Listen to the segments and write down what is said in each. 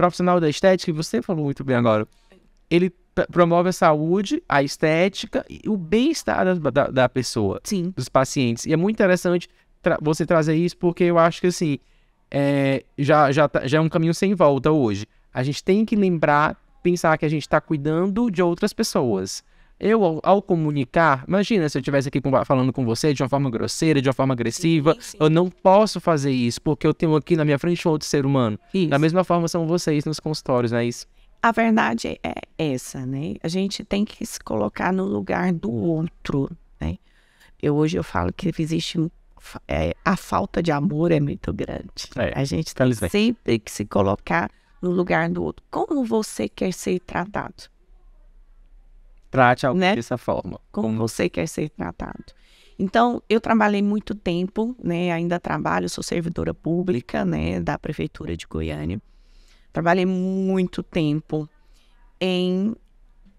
profissional da estética, e você falou muito bem agora, ele promove a saúde, a estética e o bem-estar da, da, da, pessoa, Sim. dos pacientes. E é muito interessante tra você trazer isso, porque eu acho que assim, é, já, já, tá, já é um caminho sem volta hoje. A gente tem que lembrar, pensar que a gente está cuidando de outras pessoas. Eu, ao, comunicar, imagina se eu estivesse aqui falando com você de uma forma grosseira, de uma forma agressiva, sim, sim. eu não posso fazer isso, porque eu tenho aqui na minha frente um outro ser humano. Isso. Da mesma forma são vocês nos consultórios, não é isso? A verdade é essa, né? A gente tem que se colocar no lugar do outro, né? Eu, hoje eu falo que existe é, a falta de amor é muito grande. É, a gente tem sempre que se colocar no lugar do outro. Como você quer ser tratado? Trate algo né? dessa forma. Como, você quer ser tratado. Então, eu trabalhei muito tempo, né? Ainda trabalho, sou servidora pública, né? Da Prefeitura de Goiânia. Trabalhei muito tempo em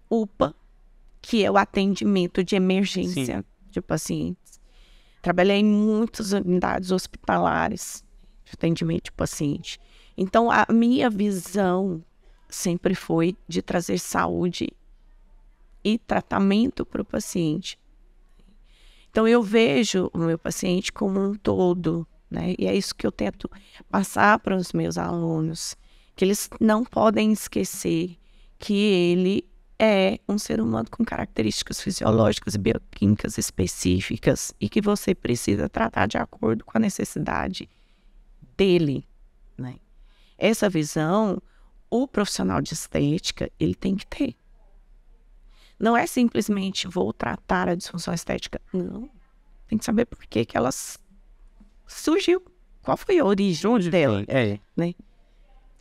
UPA, que é o atendimento de emergência Sim. de pacientes. Trabalhei em muitas unidades hospitalares de atendimento de paciente. Então, a minha visão sempre foi de trazer saúde e tratamento para o paciente. Então, eu vejo o meu paciente como um todo, né? E é isso que eu tento passar para os meus alunos, que eles não podem esquecer que ele é um ser humano com características fisiológicas e bioquímicas específicas e que você precisa tratar de acordo com a necessidade dele, né? Essa visão o profissional de estética, ele tem que ter. Não é simplesmente vou tratar a disfunção estética. Não. Tem que saber por que, que ela surgiu. Qual foi a origem onde dela? É. Né?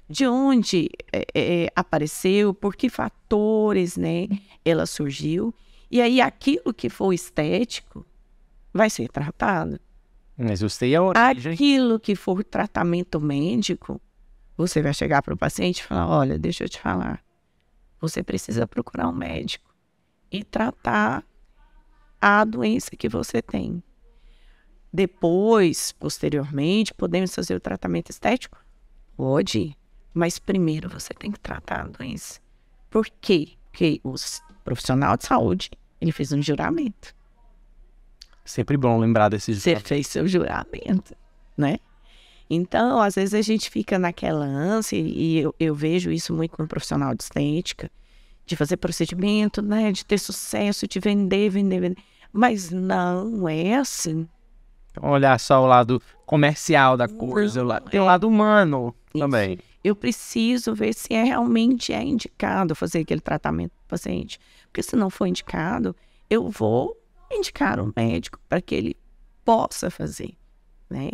De onde é, é, é, apareceu, por que fatores né, ela surgiu. E aí aquilo que for estético vai ser tratado. Mas você e a origem. Aquilo que for tratamento médico, você vai chegar para o paciente e falar: olha, deixa eu te falar. Você precisa procurar um médico e tratar a doença que você tem. Depois, posteriormente, podemos fazer o tratamento estético? Pode, mas primeiro você tem que tratar a doença. Por quê? Porque o profissional de saúde, ele fez um juramento. Sempre bom lembrar desse juramento. Você fez seu juramento, né? Então, às vezes a gente fica naquela ânsia, e eu, eu vejo isso muito no profissional de estética, de fazer procedimento, né? De ter sucesso, de vender, vender, vender. Mas não é assim. Então, Olhar só o lado comercial da coisa, não, é. tem o lado humano também. Eu preciso ver se é, realmente é indicado fazer aquele tratamento para o paciente. Porque se não for indicado, eu vou indicar um médico para que ele possa fazer, né?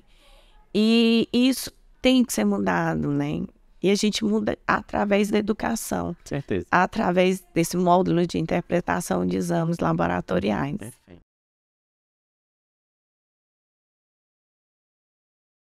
E isso tem que ser mudado, né? E a gente muda através da educação. Certeza. Através desse módulo de interpretação de exames laboratoriais. Perfeito.